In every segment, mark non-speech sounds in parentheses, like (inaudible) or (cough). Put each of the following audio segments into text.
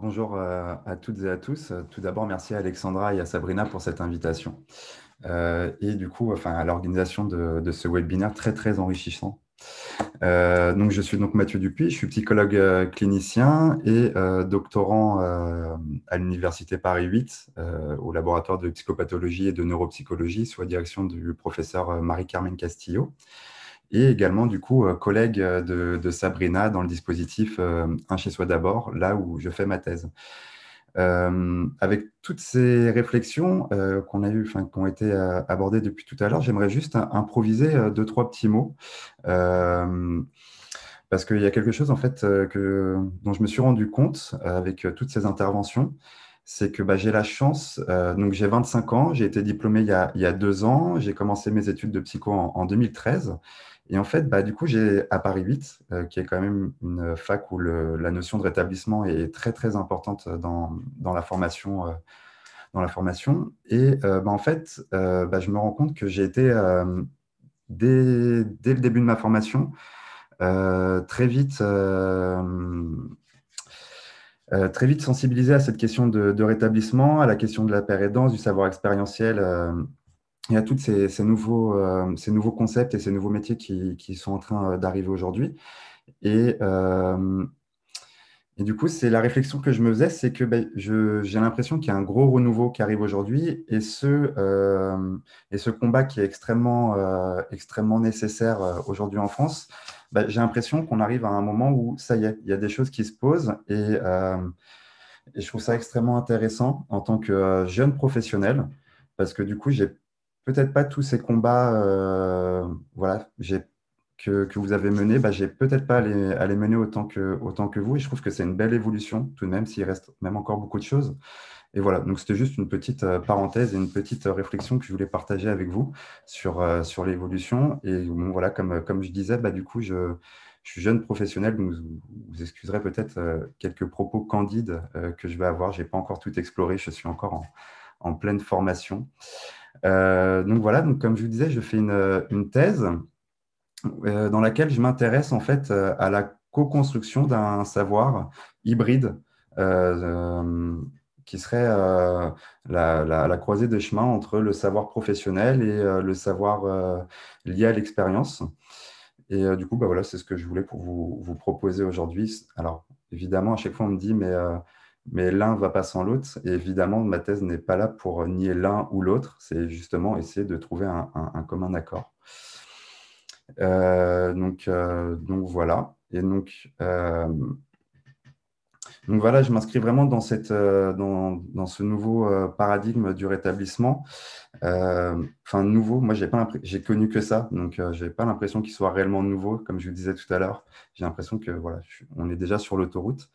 bonjour euh, à toutes et à tous. Tout d'abord, merci à Alexandra et à Sabrina pour cette invitation. Euh, et du coup, enfin, à l'organisation de, ce webinaire très, très enrichissant. Euh, donc, je suis donc Mathieu Dupuis, je suis psychologue clinicien et doctorant à l'Université Paris 8 au laboratoire de psychopathologie et de neuropsychologie sous la direction du professeur Marie-Carmen Castillo et également du coup euh, collègue euh, de, Sabrina dans le dispositif euh, Un chez soi d'abord, là où je fais ma thèse. avec toutes ces réflexions qu'on a eues, enfin, qui ont été abordées depuis tout à l'heure, j'aimerais juste improviser deux, trois petits mots. parce qu'il y a quelque chose en fait que, dont je me suis rendu compte avec toutes ces interventions, c'est que bah, j'ai la chance, donc j'ai 25 ans, j'ai été diplômé il y, a, deux ans, j'ai commencé mes études de psycho en, en 2013, et en fait, bah, du coup, j'ai à Paris 8, euh, qui est quand même une fac où la notion de rétablissement est très, très importante dans, dans la formation. Euh, dans la formation. Et euh, bah, en fait, bah, je me rends compte que j'ai été, dès, dès, le début de ma formation, très vite... très vite sensibilisé à cette question de, rétablissement, à la question de la paire aidance, du savoir expérientiel il y a tous ces, nouveaux, euh, ces nouveaux concepts et ces nouveaux métiers qui, qui sont en train euh, d'arriver aujourd'hui. Et, euh, et du coup, c'est la réflexion que je me faisais, c'est que ben, j'ai l'impression qu'il y a un gros renouveau qui arrive aujourd'hui et, ce, et ce combat qui est extrêmement, extrêmement nécessaire aujourd'hui en France, ben, j'ai l'impression qu'on arrive à un moment où ça y est, il y a des choses qui se posent et je trouve ça extrêmement intéressant en tant que jeune professionnel parce que du coup, j'ai peut-être pas tous ces combats euh, voilà, que, que, vous avez menés, bah, j'ai peut-être pas à les, mener autant que, autant que vous. Et je trouve que c'est une belle évolution, tout de même, s'il reste même encore beaucoup de choses. Et voilà, donc c'était juste une petite euh, parenthèse et une petite euh, réflexion que je voulais partager avec vous sur, sur l'évolution. Et bon, voilà, comme, comme je disais, bah, du coup, je, je suis jeune professionnel, donc vous, vous excuserez peut-être quelques propos candides que je vais avoir. Je n'ai pas encore tout exploré, je suis encore en, en pleine formation. Euh, donc voilà, donc comme je vous disais, je fais une, thèse euh, dans laquelle je m'intéresse en fait euh, à la co-construction d'un savoir hybride qui serait la, croisée des chemins entre le savoir professionnel et le savoir lié à l'expérience. Et du coup, bah, voilà, c'est ce que je voulais pour vous proposer aujourd'hui. Alors, évidemment, à chaque fois, on me dit, mais mais l'un ne va pas sans l'autre. Et évidemment, ma thèse n'est pas là pour nier l'un ou l'autre, c'est justement essayer de trouver un, commun accord. Euh, donc, euh, donc voilà. Et donc, euh, donc voilà, je m'inscris vraiment dans, euh, dans, ce nouveau euh, paradigme du rétablissement. Euh, enfin, nouveau, moi, j'ai, connu que ça, donc je n'ai pas l'impression qu'il soit réellement nouveau, comme je vous disais tout à l'heure. J'ai l'impression que voilà, on est déjà sur l'autoroute,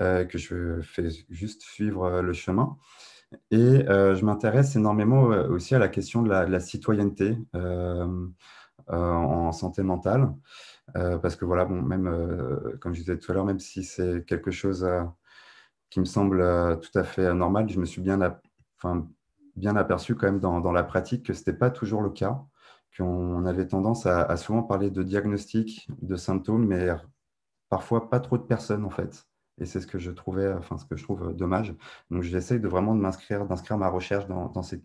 que je fais juste suivre le chemin. Et je m'intéresse énormément aussi à la question de la citoyenneté en santé mentale. Euh, parce que voilà, bon, même, euh, comme je disais tout à l'heure, même si c'est quelque chose euh, qui me semble tout à fait normal, je me suis bien, enfin, bien aperçu quand même dans, la pratique que ce n'était pas toujours le cas, qu'on avait tendance à, souvent parler de diagnostic, de symptômes, mais parfois pas trop de personnes en fait. Et c'est ce que je trouvais, enfin ce que je trouve dommage. Donc j'essaie de vraiment de m'inscrire, d'inscrire ma recherche dans ces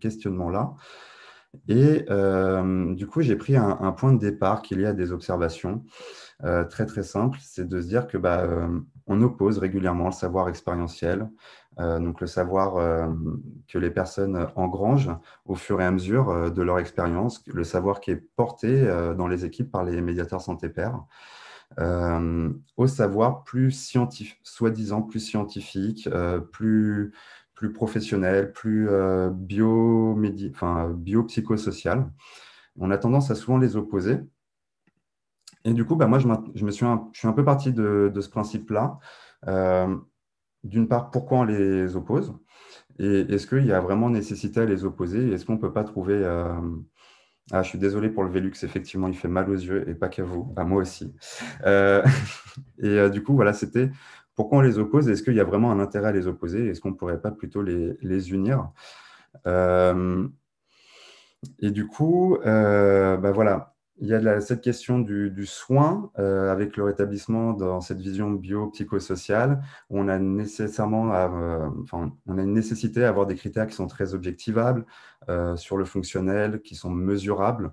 questionnements-là. Et euh, du coup, j'ai pris un, point de départ qui est lié à des observations euh, très très simples. C'est de se dire que bah, euh, on oppose régulièrement le savoir expérientiel, donc le savoir que les personnes engrangent au fur et à mesure de leur expérience, le savoir qui est porté dans les équipes par les médiateurs santé pairs. au savoir plus scientifique, soi-disant plus scientifique, plus plus professionnel, plus euh, biopsychosocial. Enfin, bio on a tendance à souvent les opposer. Et du coup, bah, moi, je, me suis un, je suis un peu parti de, ce principe-là. Euh, d'une part, pourquoi on les oppose Et est-ce qu'il y a vraiment nécessité à les opposer Est-ce qu'on ne peut pas trouver... Euh, ah, je suis désolé pour le Vélux, effectivement, il fait mal aux yeux et pas qu'à vous, à moi aussi. Euh, (laughs) et du coup, voilà, c'était pourquoi on les oppose Est-ce qu'il y a vraiment un intérêt à les opposer Est-ce qu'on ne pourrait pas plutôt les, unir euh, Et du coup, euh, bah voilà, il y a cette question du, soin euh, avec le rétablissement dans cette vision bio-psychosociale. On a nécessairement, enfin, on a une nécessité à avoir des critères qui sont très objectivables sur le fonctionnel, qui sont mesurables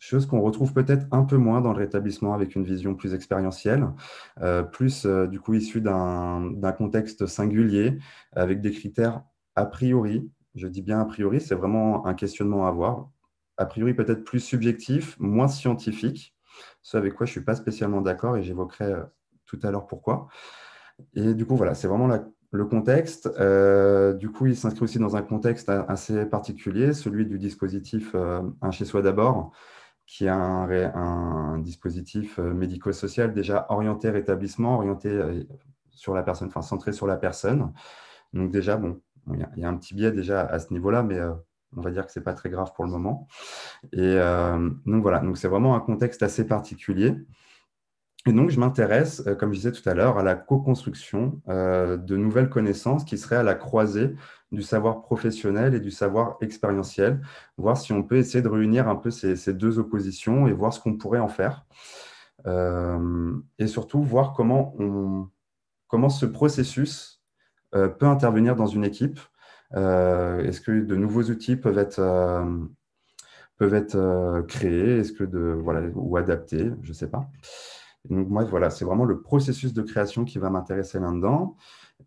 chose qu'on retrouve peut-être un peu moins dans le rétablissement avec une vision plus expérientielle, euh, plus euh, du coup issue d'un contexte singulier, avec des critères a priori, je dis bien a priori, c'est vraiment un questionnement à avoir, a priori peut-être plus subjectif, moins scientifique, ce avec quoi je ne suis pas spécialement d'accord et j'évoquerai euh, tout à l'heure pourquoi. Et du coup, voilà, c'est vraiment le contexte, du coup, il s'inscrit aussi dans un contexte assez particulier, celui du dispositif Un chez soi d'abord, qui a un, dispositif euh, médico-social déjà orienté rétablissement, orienté euh, sur la personne, enfin centré sur la personne. Donc déjà, bon, il y, a un petit biais déjà à ce niveau-là, mais euh, on va dire que ce n'est pas très grave pour le moment. Et donc voilà, donc c'est vraiment un contexte assez particulier. Et donc, je m'intéresse, euh, comme je disais tout à l'heure, à la co-construction euh, de nouvelles connaissances qui seraient à la croisée du savoir professionnel et du savoir expérientiel, voir si on peut essayer de réunir un peu ces, deux oppositions et voir ce qu'on pourrait en faire. Euh, et surtout, voir comment, on, comment ce processus peut intervenir dans une équipe. Est-ce que de nouveaux outils peuvent être, peuvent être créés Est-ce que de, voilà, ou adaptés Je ne sais pas voilà, c'est vraiment le processus de création qui va m'intéresser là-dedans.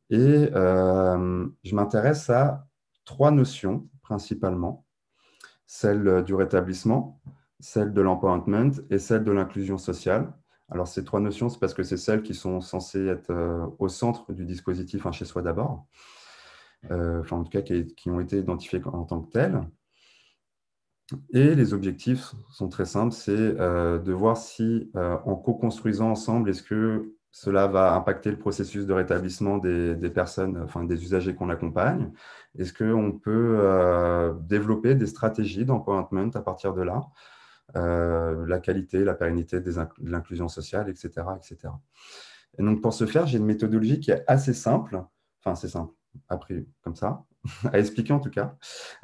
Et euh, je m'intéresse à trois notions principalement celle euh, du rétablissement, celle de l'empowerment et celle de l'inclusion sociale. Alors, ces trois notions, c'est parce que c'est celles qui sont censées être euh, au centre du dispositif hein, chez soi d'abord, en tout cas, qui, qui, ont été identifiées en tant que telles. Et les objectifs sont très simples, c'est euh, de voir si euh, en co-construisant ensemble, est-ce que cela va impacter le processus de rétablissement des, personnes, enfin des usagers qu'on accompagne Est-ce qu'on peut euh, développer des stratégies d'empowerment à partir de là La qualité, la pérennité de l'inclusion sociale, etc. etc. Et donc pour ce faire, j'ai une méthodologie qui est assez simple, enfin c'est simple, appris comme ça, (laughs) à expliquer en tout cas,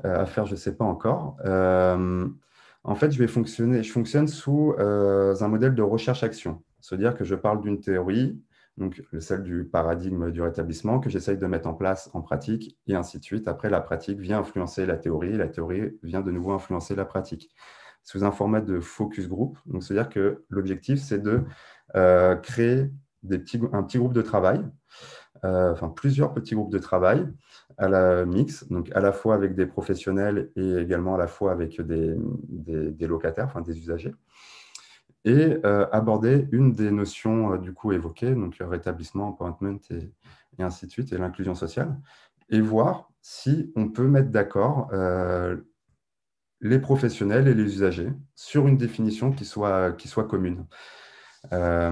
euh, à faire, je ne sais pas encore. Euh, en fait, je vais fonctionner, je fonctionne sous euh, un modèle de recherche-action, c'est-à-dire que je parle d'une théorie, donc celle du paradigme du rétablissement que j'essaye de mettre en place en pratique, et ainsi de suite. Après, la pratique vient influencer la théorie, la théorie vient de nouveau influencer la pratique, sous un format de focus group. Donc, c'est-à-dire que l'objectif, c'est de créer des petits, un petit groupe de travail euh, enfin plusieurs petits groupes de travail à la mix, donc à la fois avec des professionnels et également à la fois avec des, des, locataires, enfin des usagers, et euh, aborder une des notions euh, du coup évoquées, donc rétablissement, appointment et, ainsi de suite, et l'inclusion sociale, et voir si on peut mettre d'accord les professionnels et les usagers sur une définition qui soit, qui soit commune. Et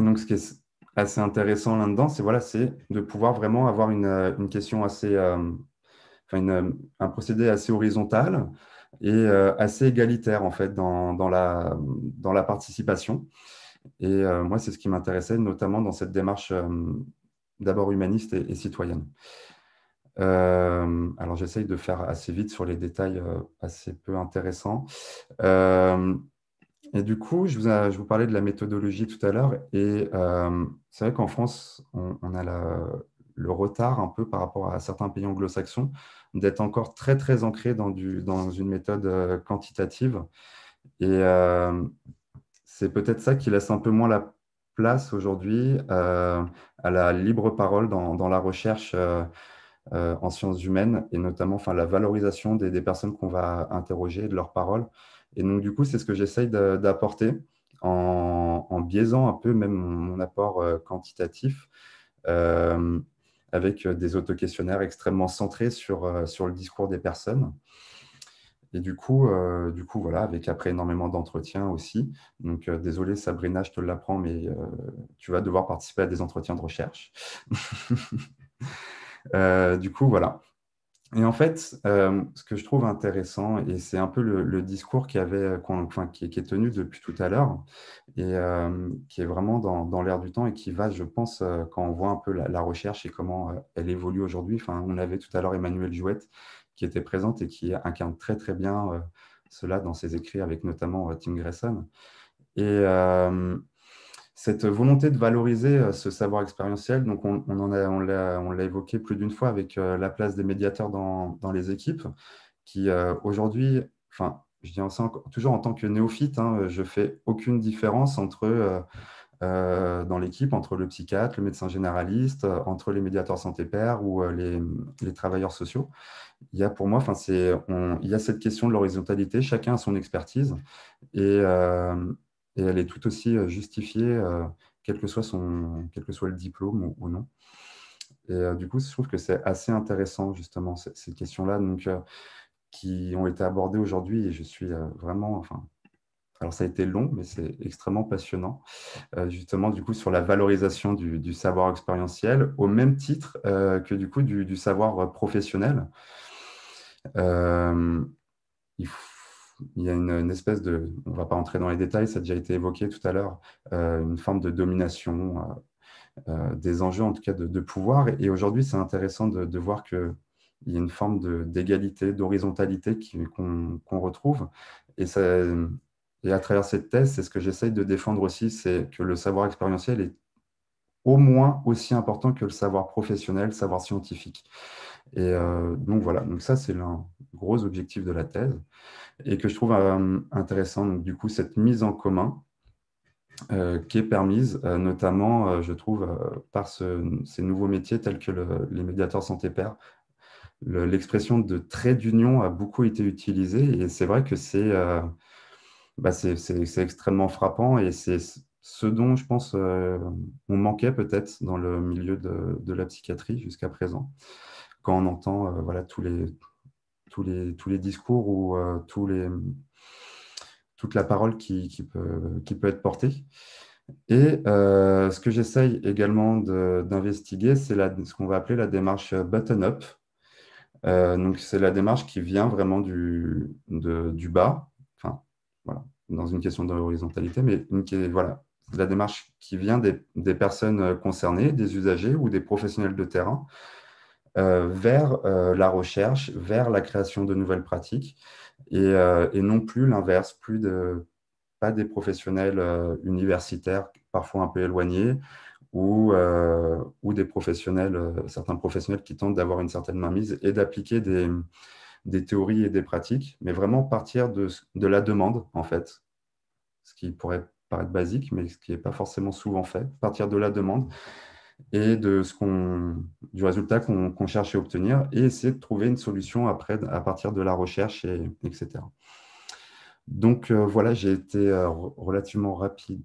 donc, ce qui est assez intéressant là-dedans, c'est voilà, c'est de pouvoir vraiment avoir une, euh, une question assez, euh, euh, un procédé assez horizontal et assez égalitaire en fait dans, dans, la, dans la participation. Et moi, c'est ce qui m'intéressait notamment dans cette démarche d'abord humaniste et, citoyenne. alors j'essaye de faire assez vite sur les détails assez peu intéressants. Et du coup, je vous, parlais de la méthodologie tout à l'heure, et euh, c'est vrai qu'en France, on, a le retard un peu par rapport à certains pays anglo-saxons d'être encore très très ancré dans, une méthode euh, quantitative. Et euh, c'est peut-être ça qui laisse un peu moins la place aujourd'hui à la libre parole dans, la recherche. en sciences humaines et notamment enfin, la valorisation des, des personnes qu'on va interroger, de leurs paroles. Et donc, du coup, c'est ce que j'essaye d'apporter en, biaisant un peu même mon, apport euh, quantitatif euh, avec euh, des auto-questionnaires extrêmement centrés sur, sur le discours des personnes. Et du coup, du coup, voilà, avec après énormément d'entretiens aussi. Donc, désolé Sabrina, je te l'apprends, mais tu vas devoir participer à des entretiens de recherche. (laughs) du coup, voilà. Et en fait, euh, ce que je trouve intéressant, et c'est un peu le, discours qui, avait, euh, qui, est tenu depuis tout à l'heure, et euh, qui est vraiment dans, l'air du temps et qui va, je pense, quand on voit un peu la, recherche et comment elle évolue aujourd'hui. Enfin, on avait tout à l'heure Emmanuel Jouette qui était présente et qui incarne très très bien cela dans ses écrits avec notamment Tim Grayson. Et cette volonté de valoriser euh, ce savoir expérientiel, donc on, en on l'a évoqué plus d'une fois avec euh, la place des médiateurs dans, les équipes, qui euh, aujourd'hui, enfin, je dis toujours en tant que néophyte, hein, je fais aucune différence entre dans l'équipe entre le psychiatre, le médecin généraliste, entre les médiateurs santé père ou les, travailleurs sociaux. Il y a pour moi, enfin, c'est, il y a cette question de l'horizontalité. Chacun a son expertise et et elle est tout aussi euh, justifiée, euh, quel, que soit son, quel que soit le diplôme ou, non. Et euh, du coup, je trouve que c'est assez intéressant, justement, ces, questions-là donc, qui ont été abordées aujourd'hui. Et je suis vraiment, enfin, alors ça a été long, mais c'est extrêmement passionnant, justement du coup sur la valorisation du, savoir expérientiel au même titre que du coup du, savoir professionnel. il faut il y a une, espèce de, on va pas entrer dans les détails, ça a déjà été évoqué tout à l'heure, euh, une forme de domination, euh, euh, des enjeux en tout cas de, pouvoir. Et, aujourd'hui, c'est intéressant de, voir qu'il y a une forme d'égalité, d'horizontalité qu'on retrouve. Et, et à travers cette thèse, c'est ce que j'essaye de défendre aussi, c'est que le savoir expérientiel est au moins aussi important que le savoir professionnel, le savoir scientifique. Et euh, donc voilà, donc ça c'est un gros objectif de la thèse et que je trouve euh, intéressant. Donc du coup cette mise en commun euh, qui est permise notamment, je trouve, par ces nouveaux métiers tels que les médiateurs santé père L'expression de trait d'union a beaucoup été utilisée et c'est vrai que c'est bah, c'est extrêmement frappant et c'est ce dont je pense euh, on manquait peut-être dans le milieu de, la psychiatrie jusqu'à présent, quand on entend euh, voilà, tous, les, tous, les, tous les discours ou euh, tous les, toute la parole qui, qui, peut, qui peut être portée. Et ce que j'essaye également d'investiguer, c'est ce qu'on va appeler la démarche button-up. donc c'est la démarche qui vient vraiment du, du bas, enfin, voilà, dans une question d'horizontalité, mais une, voilà, la démarche qui vient des, personnes euh, concernées, des usagers ou des professionnels de terrain, euh, vers euh, la recherche, vers la création de nouvelles pratiques, et, non plus l'inverse, plus de, pas des professionnels universitaires, parfois un peu éloignés, ou, ou des professionnels, certains professionnels qui tentent d'avoir une certaine mainmise et d'appliquer des, des théories et des pratiques, mais vraiment partir de, de la demande, en fait, ce qui pourrait paraître basique, mais ce qui n'est pas forcément souvent fait, partir de la demande et de ce qu'on, du résultat qu'on cherche à obtenir, et essayer de trouver une solution après à partir de la recherche, et, etc. Donc euh, voilà, j'ai été euh, relativement rapide.